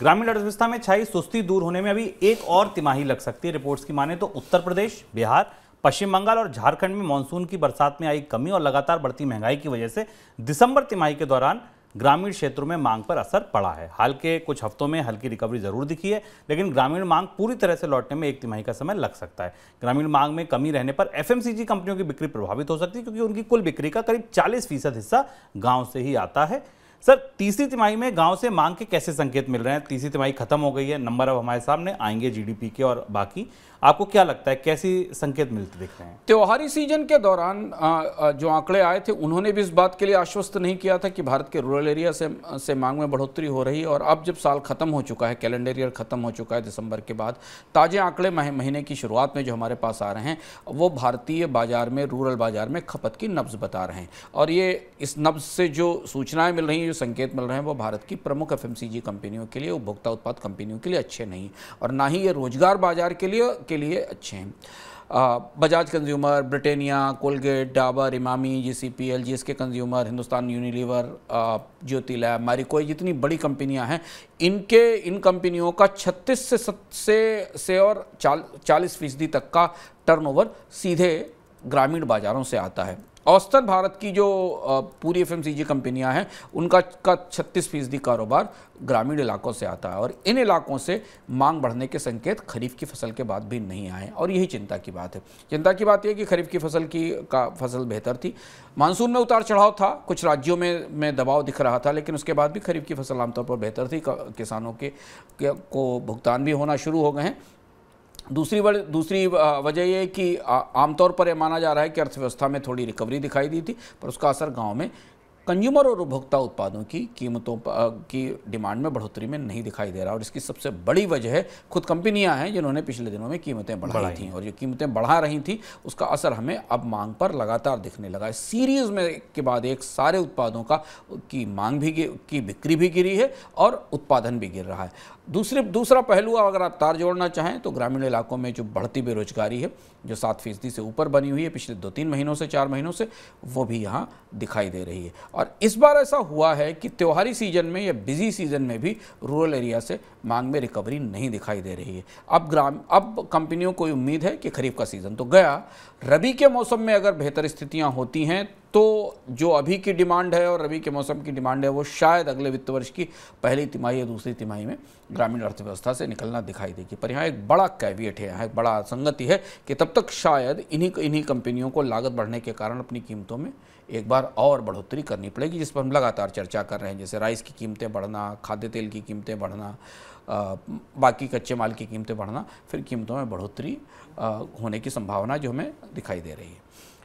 ग्रामीण अर्थव्यवस्था में छाई सुस्ती दूर होने में अभी एक और तिमाही लग सकती है रिपोर्ट्स की माने तो उत्तर प्रदेश बिहार पश्चिम बंगाल और झारखंड में मानसून की बरसात में आई कमी और लगातार बढ़ती महंगाई की वजह से दिसंबर तिमाही के दौरान ग्रामीण क्षेत्रों में मांग पर असर पड़ा है हाल के कुछ हफ्तों में हल्की रिकवरी जरूर दिखी है लेकिन ग्रामीण मांग पूरी तरह से लौटने में एक तिमाही का समय लग सकता है ग्रामीण मांग में कमी रहने पर एफएमसीजी कंपनियों की बिक्री प्रभावित हो सकती है क्योंकि उनकी कुल बिक्री का करीब 40 फीसद हिस्सा गांव से ही आता है सर तीसरी तिमाही में गांव से मांग के कैसे संकेत मिल रहे हैं तीसरी तिमाही खत्म हो गई है नंबर अब हमारे सामने आएंगे जीडीपी के और बाकी आपको क्या लगता है कैसी संकेत मिलते दिख रहे हैं त्योहारी सीजन के दौरान जो आंकड़े आए थे उन्होंने भी इस बात के लिए आश्वस्त नहीं किया था कि भारत के रूरल एरिया से से मांग में बढ़ोतरी हो रही है और अब जब साल खत्म हो चुका है कैलेंडर ईयर खत्म हो चुका है दिसंबर के बाद ताज़े आंकड़े महीने की शुरुआत में जो हमारे पास आ रहे हैं वो भारतीय बाजार में रूरल बाजार में खपत की नब्ज बता रहे हैं और ये इस नब्ज से जो सूचनाएं मिल रही हैं जो संकेत मिल रहे हैं वो भारत की प्रमुख एफ कंपनियों के लिए उपभोक्ता उत्पाद कंपनियों के लिए अच्छे नहीं और ना ही ये रोजगार बाजार के लिए के लिए अच्छे हैं Bajaj consumer Britannia Colgate Dabur Emami G C P L G consumer Hindustan Unilever Jyothy lab मारिकोई जितनी बड़ी कंपनियां हैं इनके इन कंपनियों का 36 से सत से से और चाल चालीस फीसदी तक का टर्नओवर सीधे ग्रामीण बाज़ारों से आता है औसतन भारत की जो पूरी एफ कंपनियां हैं उनका का छत्तीस फीसदी कारोबार ग्रामीण इलाकों से आता है और इन इलाकों से मांग बढ़ने के संकेत खरीफ की फसल के बाद भी नहीं आए और यही चिंता की बात है चिंता की बात यह कि खरीफ की फसल की का फसल बेहतर थी मानसून में उतार चढ़ाव था कुछ राज्यों में में दबाव दिख रहा था लेकिन उसके बाद भी खरीफ की फसल आमतौर पर बेहतर थी किसानों के को भुगतान भी होना शुरू हो गए हैं दूसरी वज, दूसरी वजह यह कि आमतौर पर यह माना जा रहा है कि अर्थव्यवस्था में थोड़ी रिकवरी दिखाई दी थी पर उसका असर गाँव में कंज्यूमर और उपभोक्ता उत्पादों की कीमतों की डिमांड में बढ़ोतरी में नहीं दिखाई दे रहा और इसकी सबसे बड़ी वजह है खुद कंपनियां हैं जिन्होंने पिछले दिनों में कीमतें बढ़ाई थी और जो कीमतें बढ़ा रही थी उसका असर हमें अब मांग पर लगातार दिखने लगा है सीरीज में के बाद एक सारे उत्पादों का की मांग भी की बिक्री भी गिरी है और उत्पादन भी गिर रहा है दूसरे दूसरा पहलू अगर आप तार जोड़ना चाहें तो ग्रामीण इलाकों में जो बढ़ती बेरोजगारी है जो सात फीसदी से ऊपर बनी हुई है पिछले दो तीन महीनों से चार महीनों से वो भी यहाँ दिखाई दे रही है और इस बार ऐसा हुआ है कि त्योहारी सीजन में या बिजी सीजन में भी रूरल एरिया से मांग में रिकवरी नहीं दिखाई दे रही है अब ग्राम अब कंपनियों को उम्मीद है कि खरीफ का सीज़न तो गया रबी के मौसम में अगर बेहतर स्थितियाँ होती हैं तो जो अभी की डिमांड है और अभी के मौसम की डिमांड है वो शायद अगले वित्त वर्ष की पहली तिमाही या दूसरी तिमाही में ग्रामीण अर्थव्यवस्था से निकलना दिखाई देगी पर यहाँ एक बड़ा कैवियट है यहाँ एक बड़ा संगति है कि तब तक शायद इन्हीं इन्हीं कंपनियों को लागत बढ़ने के कारण अपनी कीमतों में एक बार और बढ़ोतरी करनी पड़ेगी जिस पर हम लगातार चर्चा कर रहे हैं जैसे राइस की कीमतें बढ़ना खाद्य तेल की कीमतें बढ़ना बाकी कच्चे माल की कीमतें बढ़ना फिर कीमतों में बढ़ोतरी होने की संभावना जो हमें दिखाई दे रही है